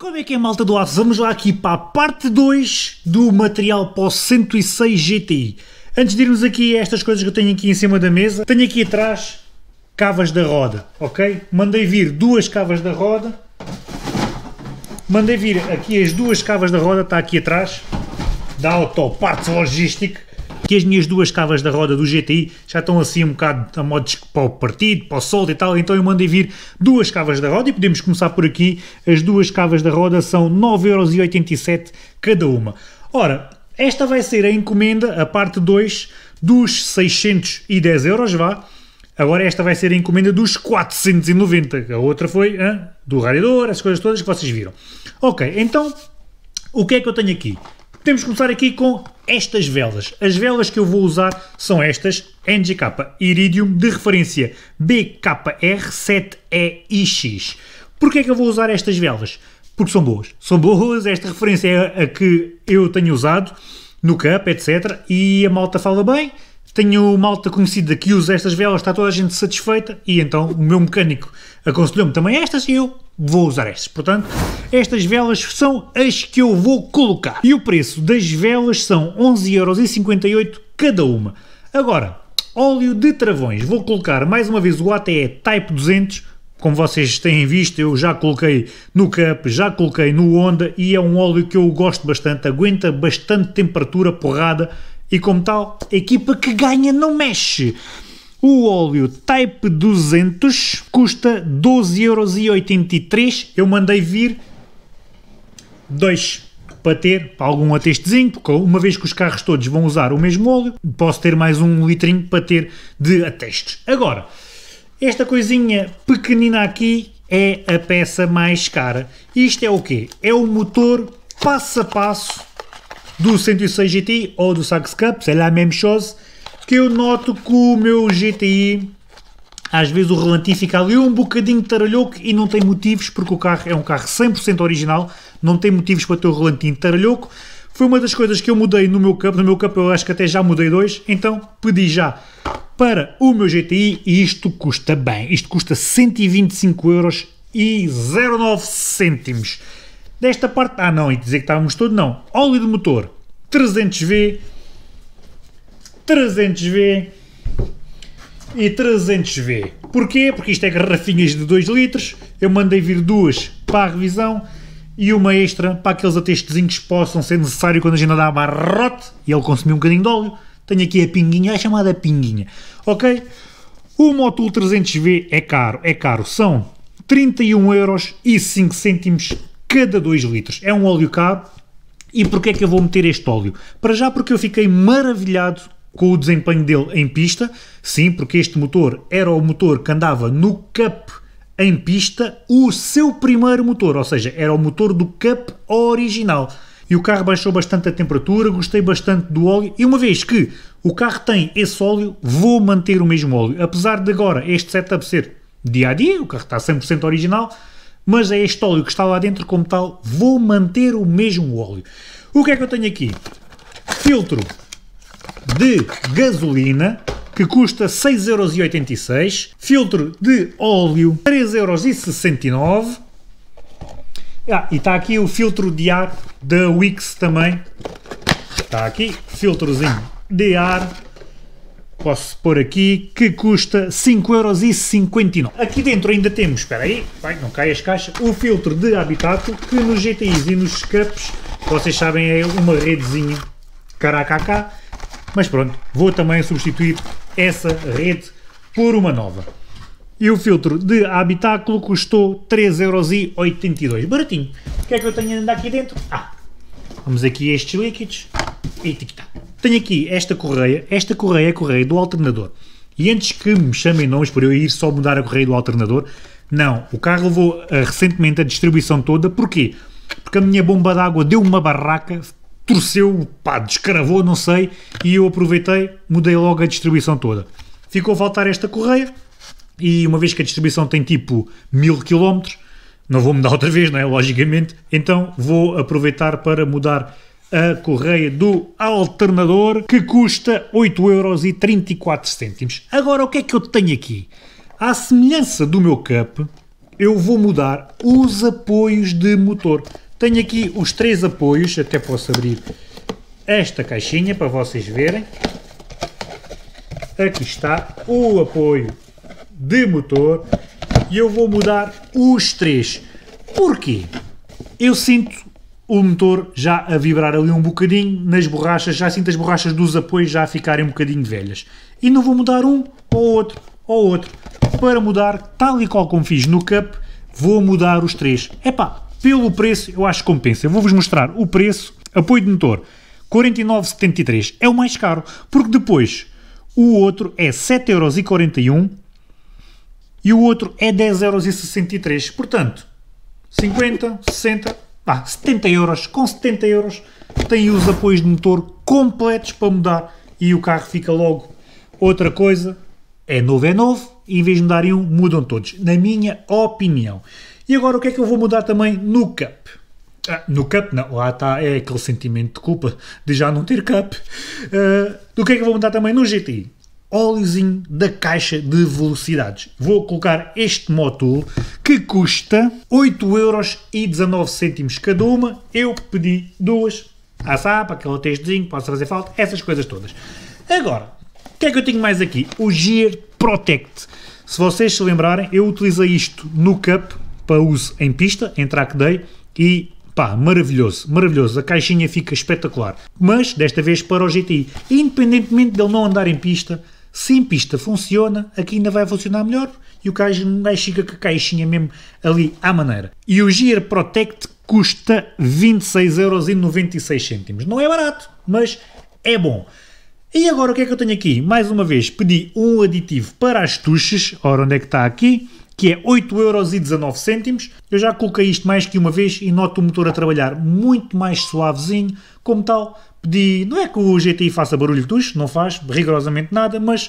Como é que é, malta do aço? Vamos lá aqui para a parte 2 do material para o 106 GTI. Antes de irmos aqui a estas coisas que eu tenho aqui em cima da mesa, tenho aqui atrás cavas da roda, ok? Mandei vir duas cavas da roda. Mandei vir aqui as duas cavas da roda, está aqui atrás, da Auto Parts logística que as minhas duas cavas da roda do GTI já estão assim um bocado a modos para o partido, para o solto e tal, então eu mandei vir duas cavas da roda e podemos começar por aqui. As duas cavas da roda são 9,87€ cada uma. Ora, esta vai ser a encomenda, a parte 2 dos 610€, euros, vá. Agora esta vai ser a encomenda dos 490. A outra foi hein, do radiador, as coisas todas que vocês viram. Ok, então o que é que eu tenho aqui? Podemos começar aqui com estas velas. As velas que eu vou usar são estas NGK Iridium de referência BKR7EIX. Porquê é que eu vou usar estas velas? Porque são boas. São boas, esta referência é a que eu tenho usado no CUP, etc. E a malta fala bem, tenho malta conhecida que usa estas velas, está toda a gente satisfeita e então o meu mecânico aconselhou-me também estas e eu vou usar estas. Portanto, estas velas são as que eu vou colocar. E o preço das velas são 11,58€ cada uma. Agora, óleo de travões. Vou colocar mais uma vez o ATE Type 200. Como vocês têm visto, eu já coloquei no Cup, já coloquei no Honda e é um óleo que eu gosto bastante, aguenta bastante temperatura, porrada e como tal, a equipa que ganha não mexe. O óleo Type 200 custa 12,83€. Eu mandei vir dois para ter algum atestezinho, porque uma vez que os carros todos vão usar o mesmo óleo, posso ter mais um litrinho para ter de atestes. Agora, esta coisinha pequenina aqui é a peça mais cara. Isto é o quê? É o motor passo a passo do 106 GTI ou do Sax Cup, é a mesma coisa, que eu noto que o meu GTI, às vezes o relantinho fica ali um bocadinho taralhoco e não tem motivos, porque o carro é um carro 100% original, não tem motivos para ter o relantinho taralhoco. Foi uma das coisas que eu mudei no meu Cup, no meu Cup eu acho que até já mudei dois, então pedi já para o meu GTI e isto custa bem, isto custa 125 euros e 0,9 cêntimos. Desta parte, ah não, e dizer que estávamos todos, não. Óleo de motor, 300V, 300V e 300V. Porquê? Porque isto é garrafinhas de 2 litros, eu mandei vir duas para a revisão e uma extra para aqueles atestezinhos que possam ser necessário quando a gente andar a barrote e ele consumir um bocadinho de óleo. Tenho aqui a pinguinha, a chamada pinguinha, ok? O Motul 300V é caro, é caro, são 31 euros e cada 2 litros. É um óleo cá E porquê é que eu vou meter este óleo? Para já porque eu fiquei maravilhado com o desempenho dele em pista. Sim, porque este motor era o motor que andava no Cup em pista, o seu primeiro motor, ou seja, era o motor do Cup original. E o carro baixou bastante a temperatura, gostei bastante do óleo e uma vez que o carro tem esse óleo, vou manter o mesmo óleo. Apesar de agora este setup ser dia a dia, o carro está 100% original, mas é este óleo que está lá dentro como tal, vou manter o mesmo óleo. O que é que eu tenho aqui? Filtro de gasolina, que custa 6,86€, filtro de óleo 3,69€, ah, e está aqui o filtro de ar da Wix também, está aqui, filtrozinho de ar posso pôr aqui, que custa 5,59€. Aqui dentro ainda temos, espera aí, vai, não cai as caixas, o filtro de habitat que nos GTIs e nos scraps, vocês sabem, é uma redezinha caracacá, mas pronto, vou também substituir essa rede por uma nova. E o filtro de habitáculo custou 3,82€. Baratinho. O que é que eu tenho ainda aqui dentro? Ah, vamos aqui a estes líquidos e tic-tac. Tenho aqui esta correia. Esta correia é a correia do alternador. E antes que me chamem nomes por eu ir só mudar a correia do alternador, não. O carro levou uh, recentemente a distribuição toda. Porquê? Porque a minha bomba d'água deu uma barraca, torceu, pá, descravou, não sei, e eu aproveitei, mudei logo a distribuição toda. Ficou a faltar esta correia, e uma vez que a distribuição tem tipo 1000 km, não vou mudar outra vez, não é? Logicamente, então vou aproveitar para mudar a correia do alternador que custa 8,34€. Agora, o que é que eu tenho aqui? À semelhança do meu cup, eu vou mudar os apoios de motor. Tenho aqui os três apoios, até posso abrir esta caixinha para vocês verem. Aqui está o apoio de motor e eu vou mudar os três. Porquê? Eu sinto o motor já a vibrar ali um bocadinho, nas borrachas, já sinto as borrachas dos apoios já a ficarem um bocadinho velhas. E não vou mudar um ou outro ou outro. Para mudar, tal e qual como fiz no Cup, vou mudar os três. Epá, pelo preço eu acho que compensa. Eu vou-vos mostrar o preço, apoio de motor, 49,73. É o mais caro, porque depois o outro é 7,41€ e o outro é 10,63€. Portanto, 50, 60, pá, 70 euros, com 70 euros tem os apoios de motor completos para mudar e o carro fica logo. Outra coisa, é novo é novo, e em vez de mudarem um, mudam todos, na minha opinião. E agora o que é que eu vou mudar também no cup? Ah, no cup não, lá está, é aquele sentimento de culpa de já não ter cup. Uh, do que é que eu vou mudar também no GTI? óleozinho da caixa de velocidades. Vou colocar este módulo que custa 8,19€ cada uma. Eu pedi duas, a sapa, aquele textozinho, posso fazer falta, essas coisas todas. Agora, o que é que eu tenho mais aqui? O Gear Protect. Se vocês se lembrarem, eu utilizei isto no Cup para uso em pista, em track day e pá, maravilhoso, maravilhoso. A caixinha fica espetacular. Mas desta vez para o GTI, independentemente dele não andar em pista, se em pista funciona, aqui ainda vai funcionar melhor e o gajo, não gajo fica com a caixinha mesmo ali à maneira. E o Gear Protect custa 26,96€. Não é barato, mas é bom. E agora o que é que eu tenho aqui? Mais uma vez, pedi um aditivo para as tuchas. Ora, onde é que está aqui? Que é 8,19€. Eu já coloquei isto mais que uma vez e noto o motor a trabalhar muito mais suavezinho. Como tal, Pedi, não é que o GTI faça barulho tucho, não faz rigorosamente nada, mas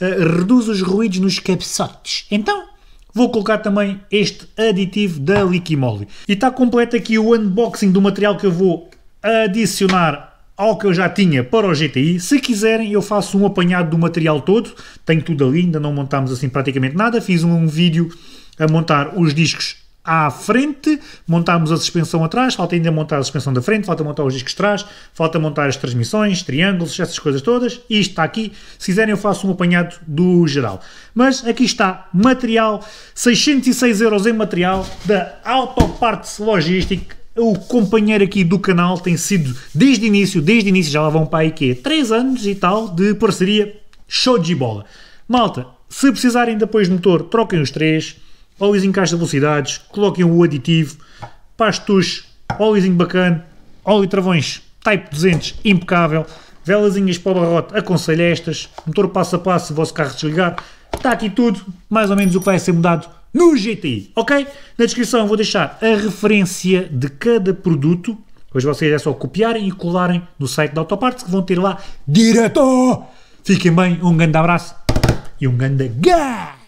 uh, reduz os ruídos nos cabeçotes. Então, vou colocar também este aditivo da Liquimoli. E está completo aqui o unboxing do material que eu vou adicionar ao que eu já tinha para o GTI. Se quiserem, eu faço um apanhado do material todo. Tenho tudo ali, ainda não montámos assim praticamente nada. Fiz um vídeo a montar os discos à frente, montámos a suspensão atrás, falta ainda montar a suspensão da frente, falta montar os discos atrás, falta montar as transmissões, triângulos, essas coisas todas. Isto está aqui. Se quiserem, eu faço um apanhado do geral. Mas aqui está material, 606 euros em material da Autopartes Logística o companheiro aqui do canal tem sido desde início, desde início já lá vão para aí que 3 é, anos e tal de parceria show de bola. Malta, se precisarem depois de motor, troquem os três óleos em caixa de velocidades, coloquem o aditivo, pastos, óleozinho bacana, óleo travões Type 200 impecável, velazinhas para o barrote, aconselho estas, motor passo a passo, o vosso carro desligar, está aqui tudo, mais ou menos o que vai ser mudado no GTI, ok? Na descrição vou deixar a referência de cada produto, hoje vocês é só copiarem e colarem no site da Autopartes que vão ter lá direto! Fiquem bem, um grande abraço e um grande gás!